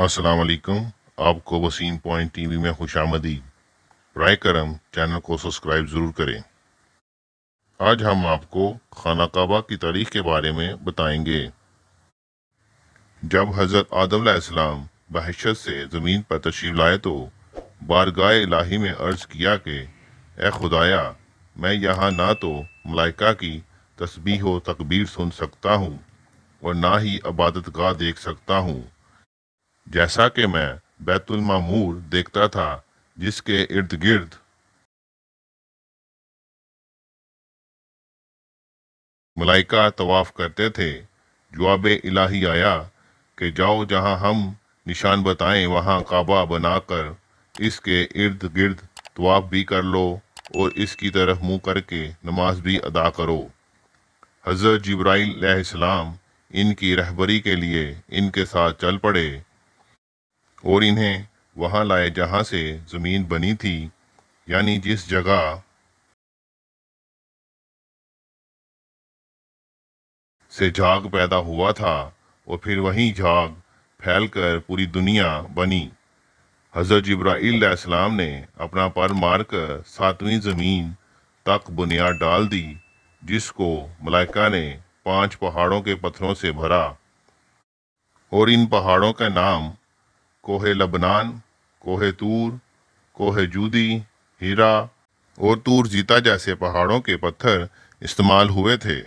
असलकम आपको Wasim point TV में खुश आमदी राय करम चैनल को सब्सक्राइब ज़रूर करें आज हम आपको खाना काबा की तारीख के बारे में बताएंगे जब हज़रत आदम आदम बहशत से ज़मीन पर तशरीफ लाए तो बारगाह इलाही में अर्ज़ किया कि ए खुदाया मैं यहाँ ना तो मलाइका की तस्बीह व तकबीर सुन सकता हूँ और ना ही अबादत गाह देख सकता हूँ जैसा कि मैं बैतुल मामूर देखता था जिसके इर्द गिर्द मलाइका तवाफ करते थे जवाब इलाही आया कि जाओ जहां हम निशान बताएं वहां काबा बनाकर इसके इर्द गिर्द तवाफ भी कर लो और इसकी तरफ मुंह करके नमाज भी अदा करो हज़रत जब्राइल सलाम इनकी रहबरी के लिए इनके साथ चल पड़े और इन्हें वहाँ लाए जहाँ से ज़मीन बनी थी यानी जिस जगह से झाग पैदा हुआ था और फिर वहीं झाग फैलकर पूरी दुनिया बनी हज़रत जब्राईसम ने अपना पर मारकर सातवीं ज़मीन तक बुनियाद डाल दी जिसको मलाइका ने पांच पहाड़ों के पत्थरों से भरा और इन पहाड़ों का नाम कोहे लबनान कोहे तूर कोहे जूदी हीरा और तूर जीता जैसे पहाड़ों के पत्थर इस्तेमाल हुए थे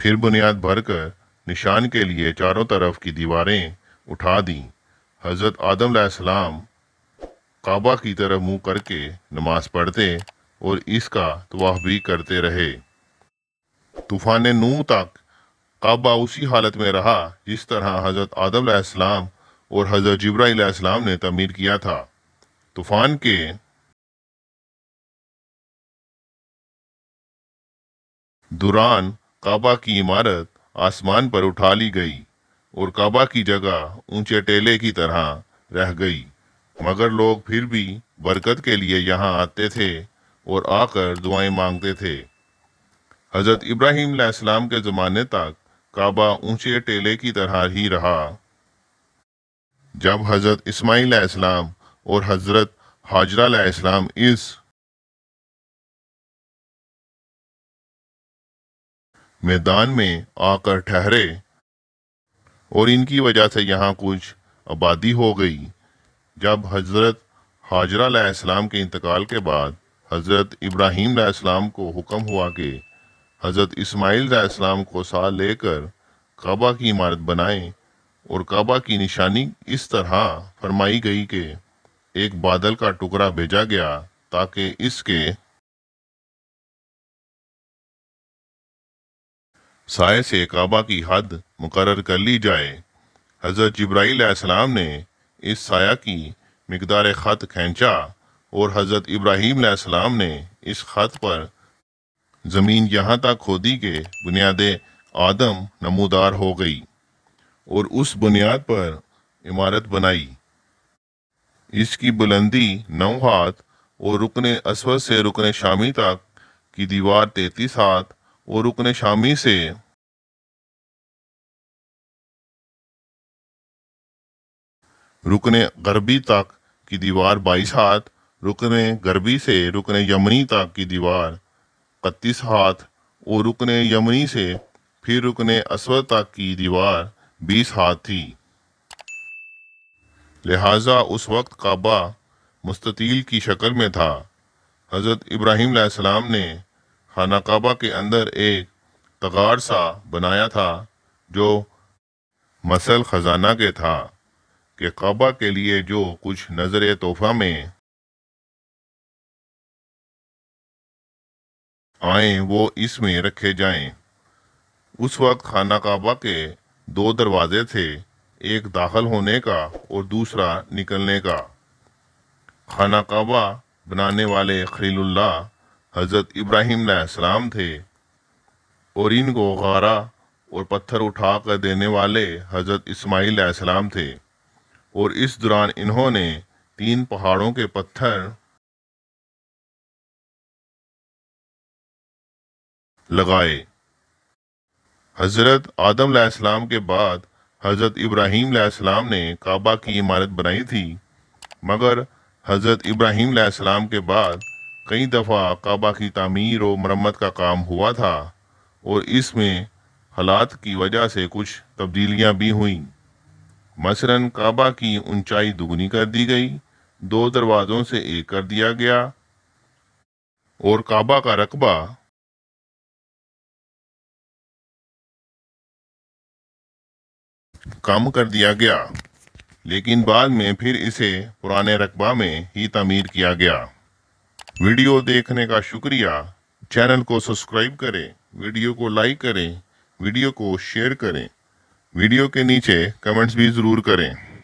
फिर बुनियाद भरकर निशान के लिए चारों तरफ की दीवारें उठा दी हज़रत आदम सलाम काबा की तरफ मुंह करके नमाज पढ़ते और इसका तवाह भी करते रहे तूफान नू तक काबा उसी हालत में रहा जिस तरह हज़रत आदम आदम और हज़रत जब्राईसम ने तमीर किया था तूफान के दौरान काबा की इमारत आसमान पर उठा ली गई और काबा की जगह ऊंचे टेले की तरह रह गई मगर लोग फिर भी बरकत के लिए यहाँ आते थे और आकर दुआएं मांगते थे हज़रत इब्राहिम के ज़माने तक काबा ऊंचे टेले की तरह ही रहा जब हजरत इस्माइल इस्लाम और हजरत हाजरा इस्लाम इस मैदान में आकर ठहरे और इनकी वजह से यहाँ कुछ आबादी हो गई जब हजरत हाजरा इस्लाम के इंतकाल के बाद हजरत इब्राहिम इस्लाम को हुक्म हुआ कि हज़रत इस्माइल इस्लाम को साथ लेकर काबा की इमारत बनाए और काबा की निशानी इस तरह फरमाई गई कि एक बादल का टुकड़ा भेजा गया ताकि इसके साय से काबा की हद मुकर कर ली जाए हज़रत जब्राईसम ने इस साया की मकदार ख़त खींचा और हज़रत इब्राहीम ने इस ख़त पर ज़मीन यहाँ तक खोदी के बुनियाद आदम नमोदार हो गई और उस बुनियाद पर इमारत बनाई इसकी बुलंदी नौ हाथ और रुकन असवद से रुकन शामी तक की दीवार तैतीस हाथ और रुकन शामी से रुकन गरबी तक की दीवार बाईस हाथ रुकन गरबी से रुकन यमनी तक की दीवार इकतीस हाथ और रुकने यमुनी से फिर रुकने असवर की दीवार बीस हाथ थी लिहाजा उस वक्त काबा मुस्ततील की शक्ल में था हज़रत इब्राहिम सलाम ने खाना काबा के अंदर एक तगार सा बनाया था जो मसल ख़जाना के था कि काबा के लिए जो कुछ नज़र तोहफा में आए वो इसमें रखे जाएं। उस वक्त खाना काबा के दो दरवाजे थे एक दाखिल होने का और दूसरा निकलने का खाना काबा बनाने वाले खलील्ला हज़रत इब्राहिम सलाम थे और इनको गारा और पत्थर उठा कर देने वाले हज़रत इस्माईल सलाम थे और इस दौरान इन्होंने तीन पहाड़ों के पत्थर लगाए हज़रत आदम आदम्लाम के बाद हज़रत इब्राहीम आसमाम ने काबा की इमारत बनाई थी मगर हज़रत इब्राहीम के बाद कई दफ़ा काबा की तमीर और मरम्मत का काम हुआ था और इसमें हालात की वजह से कुछ तब्दीलियां भी हुईं मसलन काबा की ऊंचाई दुगनी कर दी गई दो दरवाज़ों से एक कर दिया गया और काबा का रकबा कम कर दिया गया लेकिन बाद में फिर इसे पुराने रकबा में ही तमीर किया गया वीडियो देखने का शुक्रिया चैनल को सब्सक्राइब करें वीडियो को लाइक करें वीडियो को शेयर करें वीडियो के नीचे कमेंट्स भी ज़रूर करें